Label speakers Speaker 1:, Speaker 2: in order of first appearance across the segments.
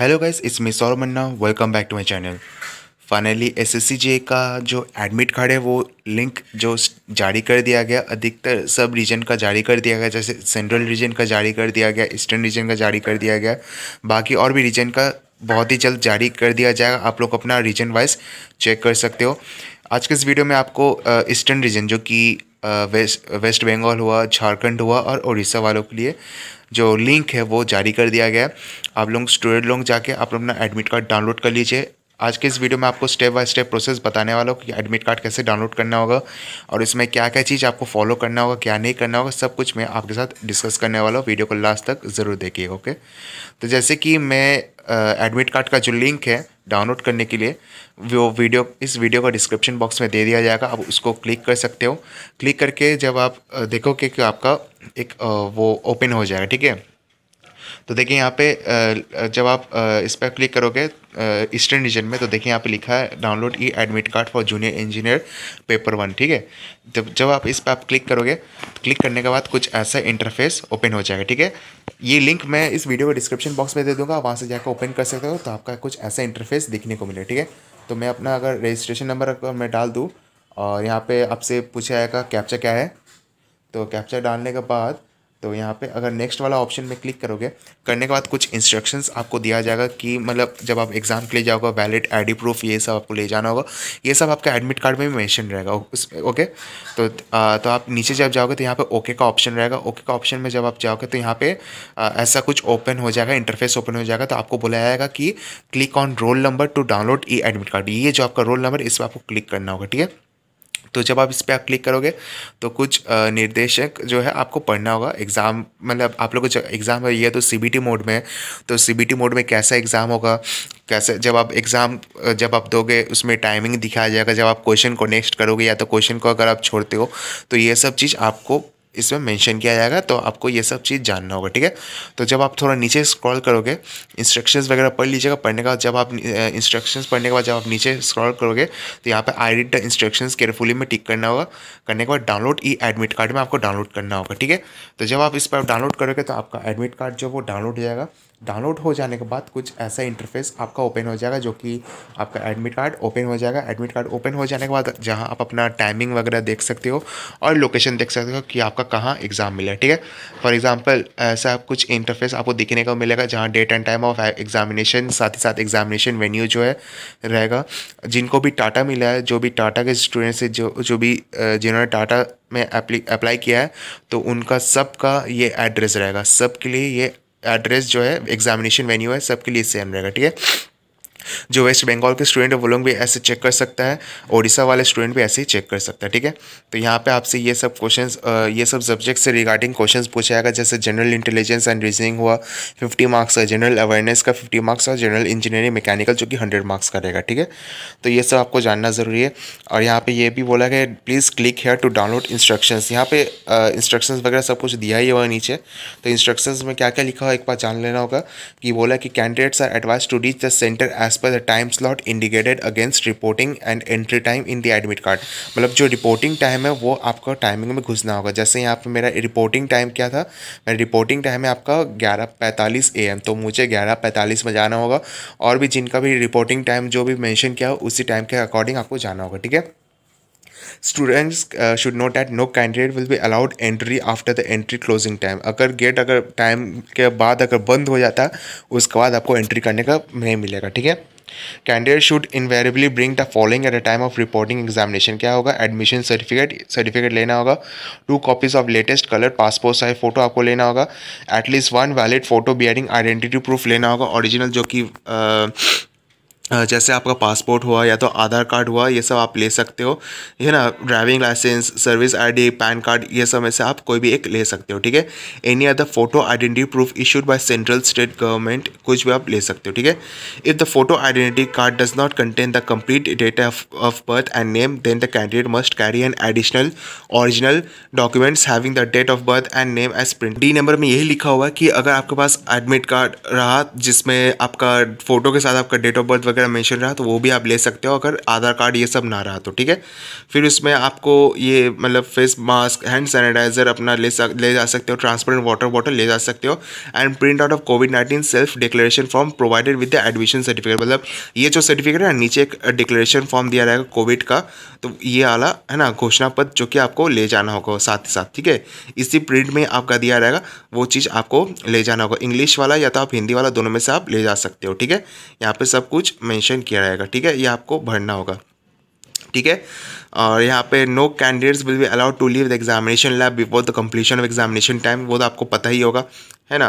Speaker 1: hello guys miss Saurabh Manna welcome back to my channel finally S S का जो admit card है वो link जो जारी कर दिया गया अधिकतर सब रीजन का जारी कर दिया गया जैसे सेंट्रल रीजन का जारी कर दिया गया ईस्टर्न रीजन का जारी कर दिया गया बाकी और भी रीजन का बहुत ही जल्द जारी कर दिया जाएगा आप लोग अपना रीजन वाइज चेक कर सकते हो आज के इस वीडियो में आपको ईस्टर्न रीजन जो कि वेस्ट वेस्ट बंगाल हुआ झारखंड हुआ और उड़ीसा वालों के लिए जो लिंक है वो जारी कर दिया गया है आप लोग स्टूडेंट लोग जाके आप अपना एडमिट कार्ड डाउनलोड कर लीजिए आज के इस वीडियो में आपको स्टेप बाय स्टेप प्रोसेस बताने वाला हूँ कि एडमिट कार्ड कैसे डाउनलोड करना होगा और इसमें क्या क्या चीज़ आपको फॉलो करना होगा क्या नहीं करना होगा सब कुछ मैं आपके साथ डिस्कस करने वाला हूँ वीडियो को लास्ट तक ज़रूर देखिए ओके तो जैसे कि मैं एडमिट कार्ड का जो लिंक है डाउनलोड करने के लिए वो वीडियो इस वीडियो का डिस्क्रिप्शन बॉक्स में दे दिया जाएगा आप उसको क्लिक कर सकते हो क्लिक करके जब आप देखोगे कि आपका एक वो ओपन हो जाएगा ठीक है तो देखिए यहाँ पे जब आप इस पर क्लिक करोगे ईस्टर्न रीजन में तो देखिए यहाँ पे लिखा है download e admit card for junior engineer paper one ठीक है जब जब आप इस पर आप क्लिक करोगे तो क्लिक करने के बाद कुछ ऐसा इंटरफेस ओपन हो जाएगा ठीक है ये लिंक मैं इस वीडियो के डिस्क्रिप्शन बॉक्स में दे दूँगा वहाँ से जाकर ओपन कर सकते हो तो आपका कुछ ऐसा इंटरफेस दिखने को मिले ठीक है तो मैं अपना अगर रजिस्ट्रेशन नंबर अगर मैं डाल दूँ और यहाँ पर आपसे पूछा जाएगा कैप्चा क्या है तो कैप्चा डालने के बाद तो यहाँ पे अगर नेक्स्ट वाला ऑप्शन में क्लिक करोगे करने के बाद कुछ इंस्ट्रक्शंस आपको दिया जाएगा कि मतलब जब आप एग्ज़ाम के लिए जाओगे वैलिड आईडी प्रूफ ये सब आपको ले जाना होगा ये सब आपका एडमिट कार्ड में भी मैंशन रहेगा ओके तो आ, तो आप नीचे जब जाओगे तो यहाँ पे ओके का ऑप्शन रहेगा ओके का ऑप्शन में जब आप जाओगे तो यहाँ पर ऐसा कुछ ओपन हो जाएगा इंटरफेस ओपन हो जाएगा तो आपको बोला जाएगा कि click on roll number to download e admit card ये जो आपका रोल नंबर इस पर आपको क्लिक करना होगा ठीक है तो जब आप इस पर आप क्लिक करोगे तो कुछ निर्देशक जो है आपको पढ़ना होगा एग्ज़ाम मतलब आप लोग जब एग्ज़ाम है ये तो सी मोड में है तो सी मोड में कैसा एग्ज़ाम होगा कैसे जब आप एग्ज़ाम जब आप दोगे उसमें टाइमिंग दिखाया जाएगा जब आप क्वेश्चन को नेक्स्ट करोगे या तो क्वेश्चन को अगर आप छोड़ते हो तो ये सब चीज़ आपको इसमें मेंशन किया जाएगा तो आपको ये सब चीज़ जानना होगा ठीक है तो जब आप थोड़ा नीचे स्क्रॉल करोगे इंस्ट्रक्शंस वगैरह पढ़ लीजिएगा पढ़ने का जब आप इंस्ट्रक्शंस पढ़ने के बाद जब आप नीचे स्क्रॉल करोगे तो यहाँ पर I read the instructions carefully में टिक करना होगा करने के बाद डाउनलोड ई एडमिट कार्ड में आपको डाउनलोड करना होगा ठीक है तो जब आप इस पर डाउनलोड करोगे तो आपका एडमिट कार्ड जो वो डाउनलोड हो जाएगा डाउनलोड हो जाने के बाद कुछ ऐसा इंटरफेस आपका ओपन हो जाएगा जो कि आपका एडमिट कार्ड ओपन हो जाएगा एडमिट कार्ड ओपन हो जाने के बाद जहां आप अपना टाइमिंग वगैरह देख सकते हो और लोकेशन देख सकते हो कि आपका कहाँ एग्ज़ाम मिला है ठीक है फॉर एग्जाम्पल ऐसा कुछ इंटरफेस आपको देखने को मिलेगा जहाँ date and time of examination साथ ही साथ एग्जामिनेशन वेन्यू जो है रहेगा जिनको भी टाटा मिला है जो भी टाटा के स्टूडेंट्स से जो जो भी जिन्होंने टाटा में अप्लाई किया है तो उनका सब का ये एड्रेस रहेगा सब के लिए ये एड्रेस जो है एग्जामिनेशन वेन्यू है सबके लिए सेम रहेगा ठीक है जो वेस्ट बंगाल के स्टूडेंट है वो लोग भी ऐसे चेक कर सकता है ओडिशा वाले स्टूडेंट भी ऐसे ही चेक कर सकता है ठीक है तो यहाँ पे आपसे ये सब क्वेश्चन ये सब सब्जेक्ट से रिगार्डिंग क्वेश्चन पूछा जाएगा जैसे जनरल इंटेलिजेंस एंड रीजनिंग हुआ फिफ्टी मार्क्स का जनरल अवेयरनेस का फिफ्टी मार्क्स और जनरल इंजीनियरिंग मैकेनिकल जो कि हंड्रेड मार्क्स का रहेगा ठीक है तो ये सब आपको जानना ज़रूरी है और यहाँ पे ये भी बोला गया please click here to download instructions यहाँ पे इंस्ट्रक्शंस वगैरह सब कुछ दिया ही हुआ नीचे तो इंस्ट्रक्शन में क्या क्या लिखा हुआ एक बार जान लेना होगा कि बोला कि candidates are advised to reach the centre as per the time slot indicated against reporting and entry time in the admit card मतलब जो रिपोर्टिंग टाइम है वो आपका टाइमिंग में घुसना होगा जैसे यहाँ पर मेरा रिपोर्टिंग टाइम क्या था मेरा रिपोर्टिंग टाइम है आपका ग्यारह पैंतालीस ए एम तो मुझे ग्यारह पैंतालीस में जाना होगा और भी जिनका भी रिपोर्टिंग टाइम जो भी मैंशन किया हो उसी टाइम के अकॉर्डिंग आपको जाना होगा ठीक है students should note that no candidate will be allowed entry after the entry closing time अगर गेट अगर टाइम के बाद अगर बंद हो जाता है उसके बाद आपको एंट्री करने का नहीं मिलेगा ठीक है candidate should invariably bring the following at the time of reporting examination क्या होगा एडमिशन सर्टिफिकेट सर्टिफिकेट लेना होगा two copies of latest colour passport size photo आपको लेना होगा at least one valid photo bearing identity proof लेना होगा ओरिजिनल जो कि जैसे आपका पासपोर्ट हुआ या तो आधार कार्ड हुआ ये सब आप ले सकते हो है ना driving licence service ID PAN card ये सब में से आप कोई भी एक ले सकते हो ठीक है any other photo identity proof issued by central state government कुछ भी आप ले सकते हो ठीक है if the photo identity card does not contain the complete date of birth and name then the candidate must carry an additional original documents having the date of birth and name as printed number में यही लिखा हुआ है कि अगर आपके पास admit card रहा जिसमें आपका फोटो के साथ आपका डेट ऑफ बर्थ वगैरह वगैरह मेंशन रहा तो वो भी आप ले सकते हो अगर आधार कार्ड ये सब ना रहा तो ठीक है फिर उसमें आपको ये मतलब फेस मास्क हैंड सैनिटाइज़र अपना ले सक ले जा सकते हो ट्रांसपेरेंट वाटर बॉटल ले जा सकते हो and print out of COVID nineteen self declaration form provided with the admission certificate मतलब ये जो सर्टिफिकेट है नीचे एक डिक्लेरेशन फॉर्म दिया रहेगा कोविड का तो ये आला है ना घोषणा पत्र जो कि आपको ले जाना होगा साथ ही साथ ठीक है इसी प्रिंट में आपका दिया रहेगा वो चीज़ आपको ले जाना होगा इंग्लिश वाला या तो आप हिंदी वाला दोनों में से आप ले जा सकते हो ठीक है यहाँ पे सब कुछ मेंशन किया जाएगा ठीक है ये आपको भरना होगा ठीक है और यहाँ पे no candidates will be allowed to leave the examination lab before the completion of examination time वो तो आपको पता ही होगा है ना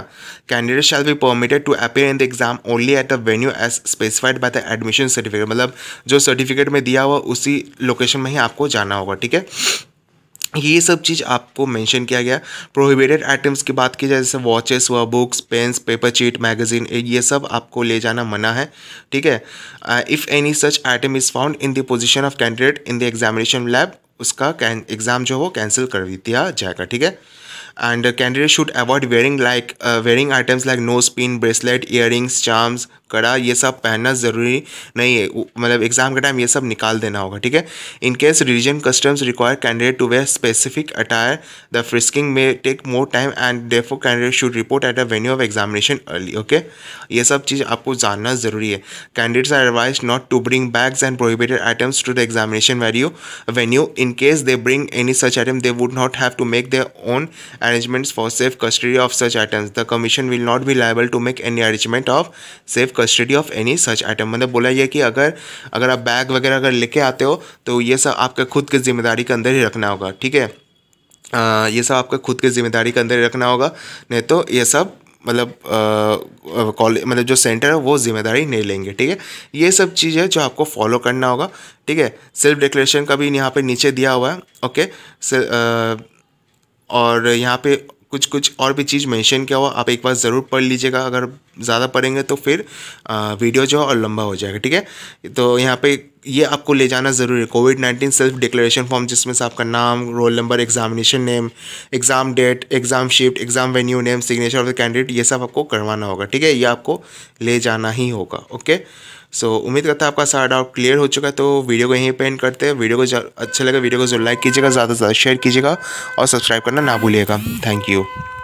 Speaker 1: candidate shall be permitted to appear in the exam only at a venue as specified by the admission certificate मतलब जो सर्टिफिकेट में दिया हुआ उसी लोकेशन में ही आपको जाना होगा ठीक है ये सब चीज़ आपको मेंशन किया गया प्रोहिबिटेड आइटम्स की बात की जाए जैसे वॉचेस हुआ books pens paper cheat magazine ये सब आपको ले जाना मना है ठीक है if any such item is found in the position of candidate in the examination lab उसका एग्ज़ाम जो हो वो कैंसिल कर दिया जाएगा ठीक है and candidate should avoid wearing like wearing items like nose pin bracelet pin rings earrings कड़ा ये सब पहनना ज़रूरी नहीं है मतलब एग्जाम के टाइम ये सब निकाल देना होगा ठीक है in case religion customs require candidate to wear specific attire the frisking may take more time and therefore candidate should report at a venue of examination early okay ये सब चीज़ आपको जानना ज़रूरी है candidates are advised not to bring bags and prohibited items to the examination value venue in case they bring any such item they would not have to make their own arrangements for safe custody of such items the commission will not be liable to make any arrangement of safe custody of any such item मतलब बोला यह कि अगर अगर आप bag वगैरह अगर लेके आते हो तो ये सब आपका खुद की जिम्मेदारी के अंदर ही रखना होगा ठीक है ये सब आपका खुद की जिम्मेदारी के अंदर ही रखना होगा नहीं तो ये सब मतलब कॉलेज मतलब जो सेंटर है वो जिम्मेदारी नहीं लेंगे ठीक है ये सब चीज़ है जो आपको फॉलो करना होगा ठीक है सेल्फ डिक्लेरेशन का भी यहाँ पे नीचे दिया हुआ है ओके से, आ, और यहाँ पे कुछ कुछ और भी चीज़ मेंशन किया हुआ आप एक बार ज़रूर पढ़ लीजिएगा अगर ज़्यादा पढ़ेंगे तो फिर वीडियो जो है और लंबा हो जाएगा ठीक है तो यहाँ पे ये आपको ले जाना ज़रूरी है COVID nineteen self declaration form जिसमें से आपका नाम roll number examination name exam date exam shift exam venue name signature of the candidate ये सब आपको करवाना होगा ठीक है ये आपको ले जाना ही होगा ओके सो so, उम्मीद करता है आपका सारा डाउट क्लियर हो चुका है तो वीडियो को यहीं पेंट करते हैं वीडियो को अच्छा लगे वीडियो को जो लाइक कीजिएगा ज़्यादा से ज़्यादा शेयर कीजिएगा और सब्सक्राइब करना ना भूलिएगा थैंक यू